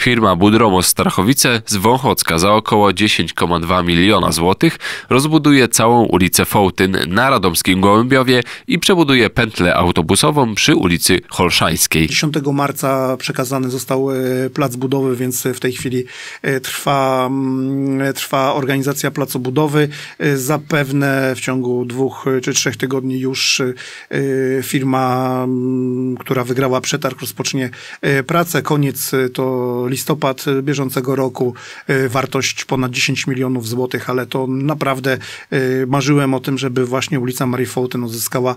Firma Budromo Strachowice z Wąchocka za około 10,2 miliona złotych rozbuduje całą ulicę Fołtyn na Radomskim Gołębiowie i przebuduje pętlę autobusową przy ulicy Holszańskiej. 10 marca przekazany został e, plac budowy, więc w tej chwili e, trwa, mm, trwa organizacja placu budowy. E, zapewne w ciągu dwóch czy trzech tygodni już firma, mm, która wygrała przetarg, rozpocznie pracę. Koniec to listopad e, bieżącego roku, e, wartość ponad 10 milionów złotych, ale to naprawdę e, marzyłem o tym, żeby właśnie ulica Marii Fulton uzyskała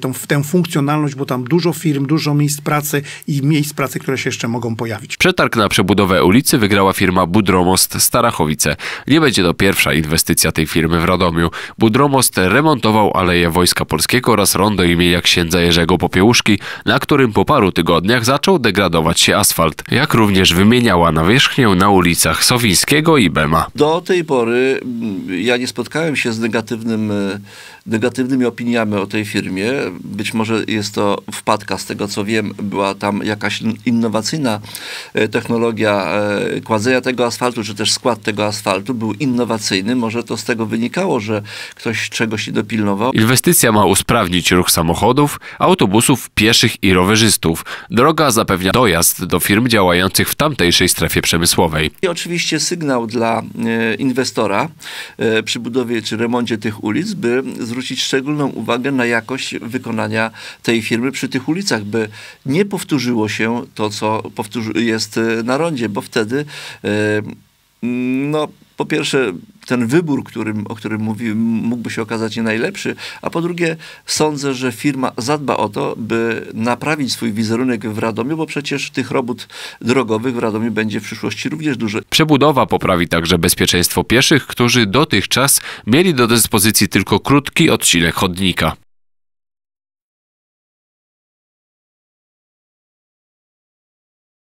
tą, tę funkcjonalność, bo tam dużo firm, dużo miejsc pracy i miejsc pracy, które się jeszcze mogą pojawić. Przetarg na przebudowę ulicy wygrała firma Budromost Starachowice. Nie będzie to pierwsza inwestycja tej firmy w Radomiu. Budromost remontował Aleję Wojska Polskiego oraz rondo imienia księdza Jerzego Popiełuszki, na którym po paru tygodniach zaczął degradować się asfalt, jak również wymienił promieniała nawierzchnię na ulicach Sowińskiego i Bema. Do tej pory mm, ja nie spotkałem się z negatywnym, e, negatywnymi opiniami o tej firmie. Być może jest to wpadka z tego, co wiem. Była tam jakaś innowacyjna e, technologia e, kładzenia tego asfaltu, czy też skład tego asfaltu był innowacyjny. Może to z tego wynikało, że ktoś czegoś nie dopilnował. Inwestycja ma usprawnić ruch samochodów, autobusów, pieszych i rowerzystów. Droga zapewnia dojazd do firm działających w tamtym tamtejszej strefie przemysłowej. I oczywiście sygnał dla e, inwestora e, przy budowie czy remoncie tych ulic, by zwrócić szczególną uwagę na jakość wykonania tej firmy przy tych ulicach, by nie powtórzyło się to, co jest e, na rondzie, bo wtedy no, po pierwsze ten wybór, którym, o którym mówiłem, mógłby się okazać nie najlepszy, a po drugie sądzę, że firma zadba o to, by naprawić swój wizerunek w Radomiu, bo przecież tych robót drogowych w Radomiu będzie w przyszłości również dużo. Przebudowa poprawi także bezpieczeństwo pieszych, którzy dotychczas mieli do dyspozycji tylko krótki odcinek chodnika.